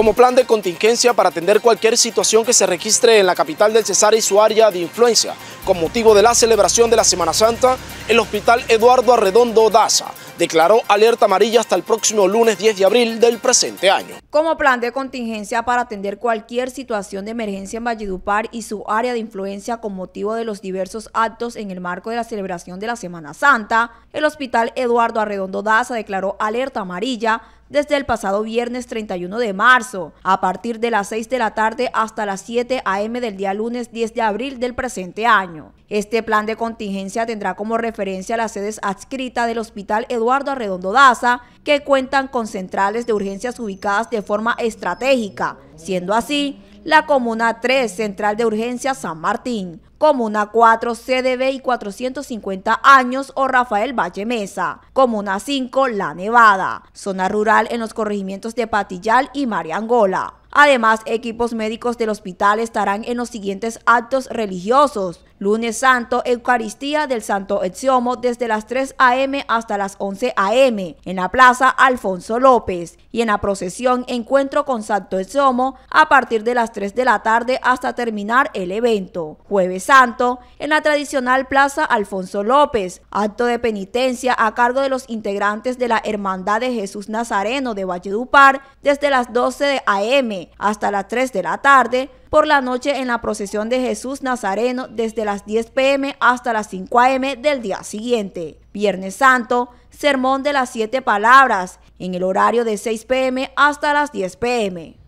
como plan de contingencia para atender cualquier situación que se registre en la capital del Cesar y su área de influencia. Con motivo de la celebración de la Semana Santa, el Hospital Eduardo Arredondo Daza declaró alerta amarilla hasta el próximo lunes 10 de abril del presente año. Como plan de contingencia para atender cualquier situación de emergencia en Valledupar y su área de influencia con motivo de los diversos actos en el marco de la celebración de la Semana Santa, el Hospital Eduardo Arredondo Daza declaró alerta amarilla desde el pasado viernes 31 de marzo a partir de las 6 de la tarde hasta las 7 a.m. del día lunes 10 de abril del presente año. Este plan de contingencia tendrá como referencia las sedes adscritas del Hospital Eduardo Arredondo Daza, que cuentan con centrales de urgencias ubicadas de forma estratégica. Siendo así, la Comuna 3, Central de Urgencia San Martín, Comuna 4, CDB y 450 años o Rafael Valle Mesa, Comuna 5, La Nevada, zona rural en los corregimientos de Patillal y Mariangola. Además, equipos médicos del hospital estarán en los siguientes actos religiosos. Lunes Santo, Eucaristía del Santo Exiomo desde las 3 a.m. hasta las 11 a.m. en la Plaza Alfonso López y en la procesión Encuentro con Santo Exiomo a partir de las 3 de la tarde hasta terminar el evento. Jueves Santo en la tradicional Plaza Alfonso López, acto de penitencia a cargo de los integrantes de la Hermandad de Jesús Nazareno de Valledupar desde las 12 a.m hasta las 3 de la tarde, por la noche en la procesión de Jesús Nazareno desde las 10 pm hasta las 5 am del día siguiente. Viernes Santo, sermón de las siete palabras, en el horario de 6 pm hasta las 10 pm.